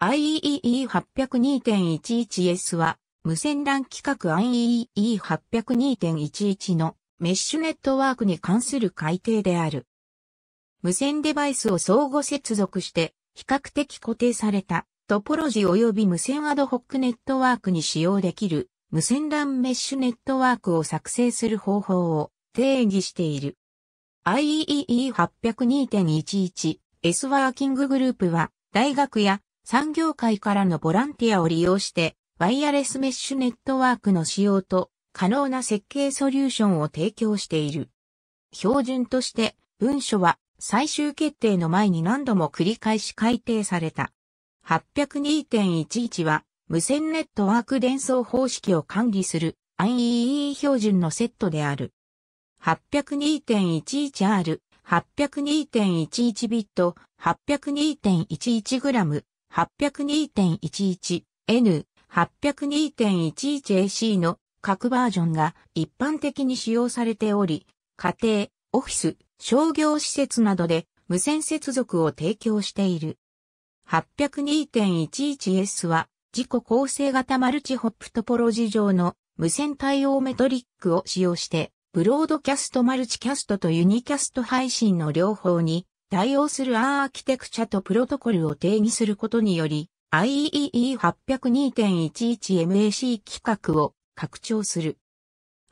IEE802.11S は、無線 LAN 規格 IEE802.11 のメッシュネットワークに関する改定である。無線デバイスを相互接続して比較的固定されたトポロジー及び無線アドホックネットワークに使用できる無線 LAN メッシュネットワークを作成する方法を定義している。IEE802.11S ワーキンググループは大学や産業界からのボランティアを利用して、ワイヤレスメッシュネットワークの使用と可能な設計ソリューションを提供している。標準として文書は最終決定の前に何度も繰り返し改定された。802.11は無線ネットワーク伝送方式を管理する IEE 標準のセットである。802.11R、802.11ビット、802.11グラム、802.11N、802.11AC の各バージョンが一般的に使用されており、家庭、オフィス、商業施設などで無線接続を提供している。802.11S は自己構成型マルチホップトポロジ上の無線対応メトリックを使用して、ブロードキャストマルチキャストとユニキャスト配信の両方に対応するアーキテクチャとプロトコルを定義することにより、IEEE802.11MAC 規格を拡張する。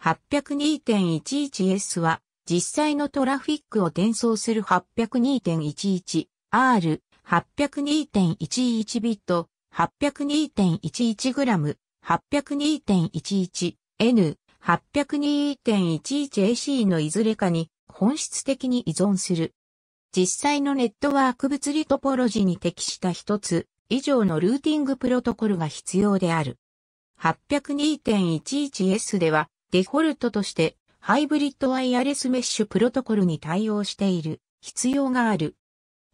802.11S は実際のトラフィックを転送する 802.11R、802.11ビット、802.11g、802.11N、802.11AC のいずれかに本質的に依存する。実際のネットワーク物理トポロジーに適した一つ以上のルーティングプロトコルが必要である。802.11S ではデフォルトとしてハイブリッドワイヤレスメッシュプロトコルに対応している必要がある。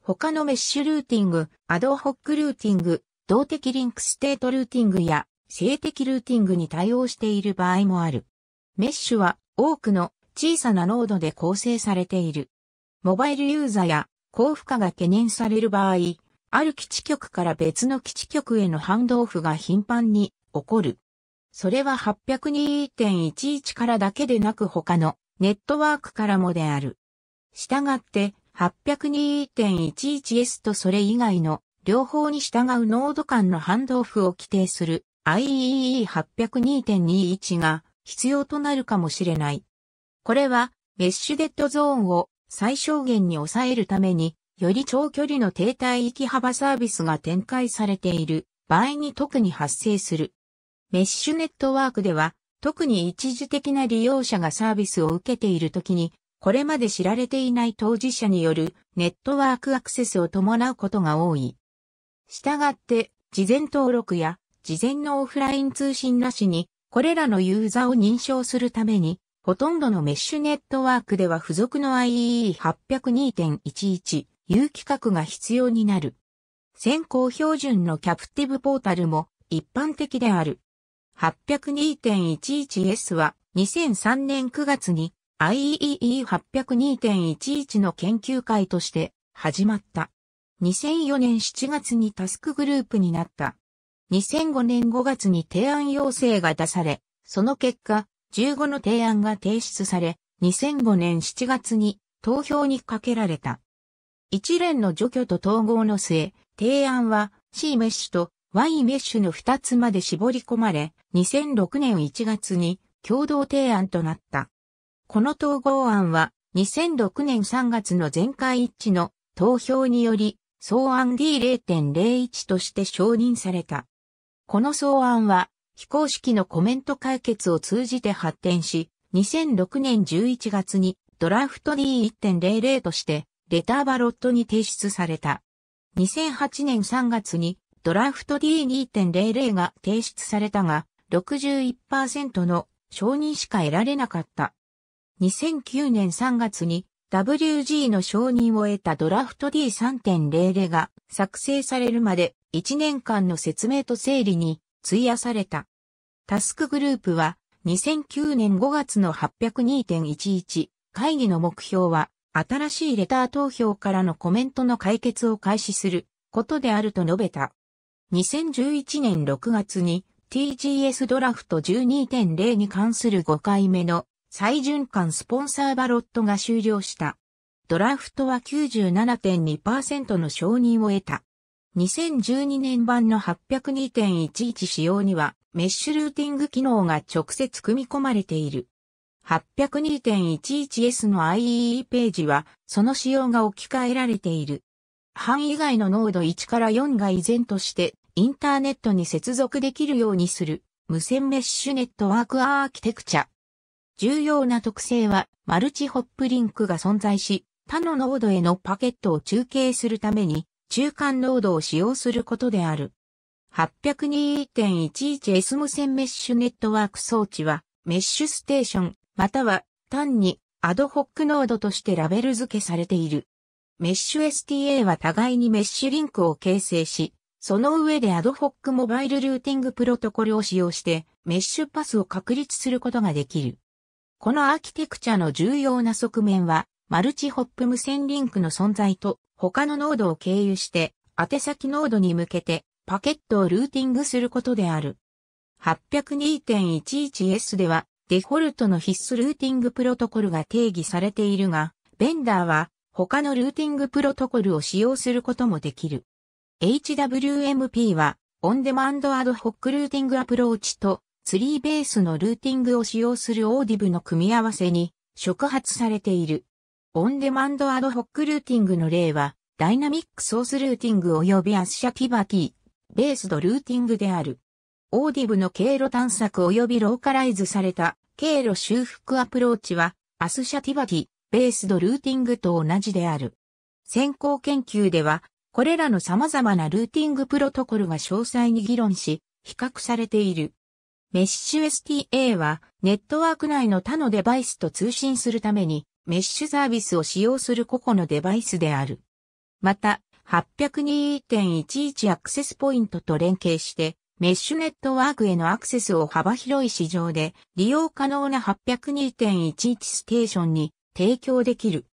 他のメッシュルーティング、アドホックルーティング、動的リンクステートルーティングや静的ルーティングに対応している場合もある。メッシュは多くの小さなノードで構成されている。モバイルユーザーや高負荷が懸念される場合、ある基地局から別の基地局へのハンドオフが頻繁に起こる。それは802.11からだけでなく他のネットワークからもである。したがって 802.11S とそれ以外の両方に従う濃度間のハンドオフを規定する IEE802.21 が必要となるかもしれない。これはメッシュデッドゾーンを最小限に抑えるために、より長距離の停滞域幅サービスが展開されている場合に特に発生する。メッシュネットワークでは、特に一時的な利用者がサービスを受けているときに、これまで知られていない当事者によるネットワークアクセスを伴うことが多い。したがって、事前登録や事前のオフライン通信なしに、これらのユーザーを認証するために、ほとんどのメッシュネットワークでは付属の IEE802.11 有規格が必要になる。先行標準のキャプティブポータルも一般的である。802.11S は2003年9月に IEE802.11 の研究会として始まった。2004年7月にタスクグループになった。2005年5月に提案要請が出され、その結果、15の提案が提出され、2005年7月に投票にかけられた。一連の除去と統合の末、提案は C メッシュと Y メッシュの2つまで絞り込まれ、2006年1月に共同提案となった。この統合案は2006年3月の全会一致の投票により、草案 D0.01 として承認された。この草案は非公式のコメント解決を通じて発展し、2006年11月にドラフト D1.00 としてレターバロットに提出された。2008年3月にドラフト D2.00 が提出されたが、61%の承認しか得られなかった。2009年3月に WG の承認を得たドラフト D3.00 が作成されるまで1年間の説明と整理に費やされた。タスクグループは2009年5月の802.11会議の目標は新しいレター投票からのコメントの解決を開始することであると述べた。2011年6月に TGS ドラフト12.0に関する5回目の最循環スポンサーバロットが終了した。ドラフトは97.2%の承認を得た。2012年版の802.11仕様には、メッシュルーティング機能が直接組み込まれている。802.11S の IEE ページは、その仕様が置き換えられている。範囲外のノード1から4が依然として、インターネットに接続できるようにする、無線メッシュネットワークアーキテクチャ。重要な特性は、マルチホップリンクが存在し、他のノードへのパケットを中継するために、中間濃度を使用することである。802.11 S 無線メッシュネットワーク装置は、メッシュステーション、または単にアドホックノードとしてラベル付けされている。メッシュ STA は互いにメッシュリンクを形成し、その上でアドホックモバイルルーティングプロトコルを使用して、メッシュパスを確立することができる。このアーキテクチャの重要な側面は、マルチホップ無線リンクの存在と他のノードを経由して、宛先ノードに向けてパケットをルーティングすることである。802.11S では、デフォルトの必須ルーティングプロトコルが定義されているが、ベンダーは他のルーティングプロトコルを使用することもできる。HWMP は、オンデマンドアドホックルーティングアプローチとツリーベースのルーティングを使用するオーディブの組み合わせに触発されている。オンデマンドアドホックルーティングの例は、ダイナミックソースルーティング及びアッシャティバティ、ベースドルーティングである。オーディブの経路探索及びローカライズされた経路修復アプローチは、アスシャティバティ、ベースドルーティングと同じである。先行研究では、これらの様々なルーティングプロトコルが詳細に議論し、比較されている。メッシュ STA は、ネットワーク内の他のデバイスと通信するために、メッシュサービスを使用する個々のデバイスである。また、802.11アクセスポイントと連携して、メッシュネットワークへのアクセスを幅広い市場で利用可能な802.11ステーションに提供できる。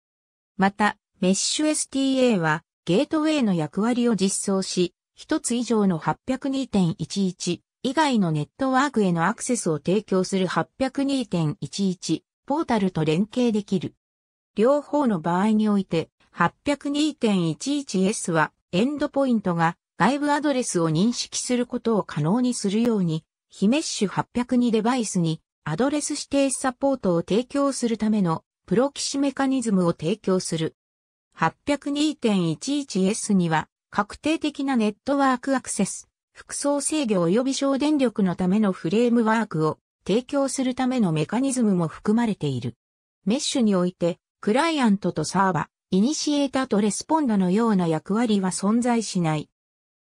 また、メッシュ STA はゲートウェイの役割を実装し、一つ以上の802.11以外のネットワークへのアクセスを提供する802.11ポータルと連携できる。両方の場合において、802.11S はエンドポイントが外部アドレスを認識することを可能にするように、非メッシュ802デバイスにアドレス指定サポートを提供するためのプロキシメカニズムを提供する。802.11S には確定的なネットワークアクセス、服装制御及び省電力のためのフレームワークを提供するためのメカニズムも含まれている。メッシュにおいてクライアントとサーバ、イニシエータとレスポンダのような役割は存在しない。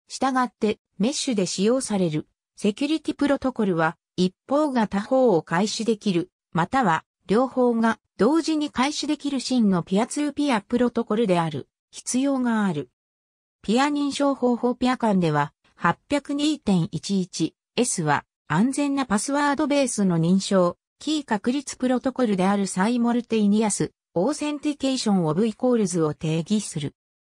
したがって、メッシュで使用されるセキュリティプロトコルは、一方が他方を開始できる、または両方が同時に開始できる真のピア2ピアプロトコルである必要がある。ピア認証方法ピア間では 802.11S は安全なパスワードベースの認証、キー確率プロトコルであるサイモルテイニアスオーセンティケーションオブイコールズを定義する。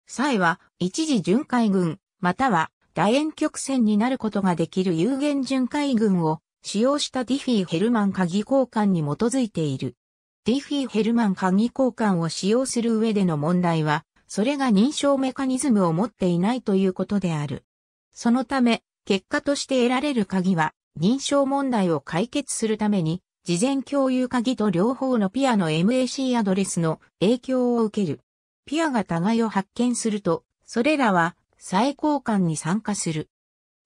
際は、一時巡回群、または、楕円曲線になることができる有限巡回群を使用したディフィー・ヘルマン鍵交換に基づいている。ディフィー・ヘルマン鍵交換を使用する上での問題は、それが認証メカニズムを持っていないということである。そのため、結果として得られる鍵は、認証問題を解決するために事前共有鍵と両方のピアの MAC アドレスの影響を受ける。ピアが互いを発見すると、それらは、再交換に参加する。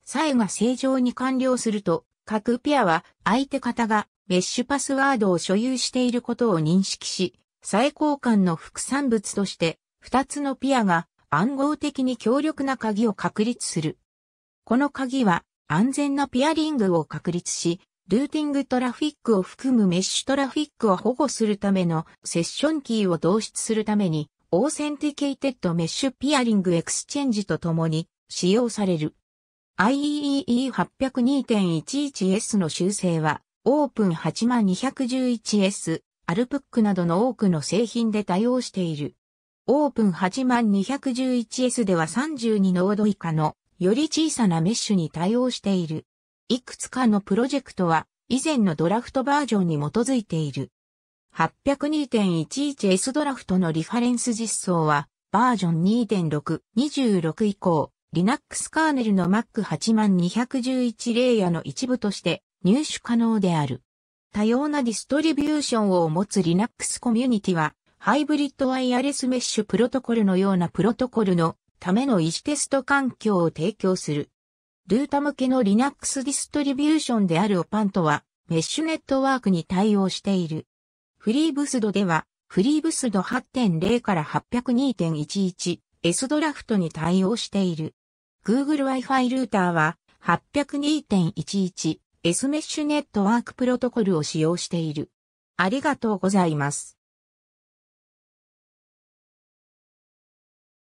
再が正常に完了すると、各ピアは相手方がメッシュパスワードを所有していることを認識し、再交換の副産物として、二つのピアが暗号的に強力な鍵を確立する。この鍵は安全なピアリングを確立し、ルーティングトラフィックを含むメッシュトラフィックを保護するためのセッションキーを導出するために、オーセンティケイテッドメッシュピアリングエクスチェンジとともに使用される。IEEE802.11S の修正は、オープン 8211S、アルプックなどの多くの製品で対応している。オープン 8211S では32ード以下のより小さなメッシュに対応している。いくつかのプロジェクトは以前のドラフトバージョンに基づいている。802.11S ドラフトのリファレンス実装はバージョン2.626以降、Linux カーネルの Mac 8211レイヤの一部として入手可能である。多様なディストリビューションを持つ Linux コミュニティは、ハイブリッドワイヤレスメッシュプロトコルのようなプロトコルのための意思テスト環境を提供する。ルータ向けの Linux ディストリビューションであるオパントは、メッシュネットワークに対応している。フリーブスドでは、フリーブスド8.0から802.11 S ドラフトに対応している。Google Wi-Fi ルーターは、802.11 S メッシュネットワークプロトコルを使用している。ありがとうございます。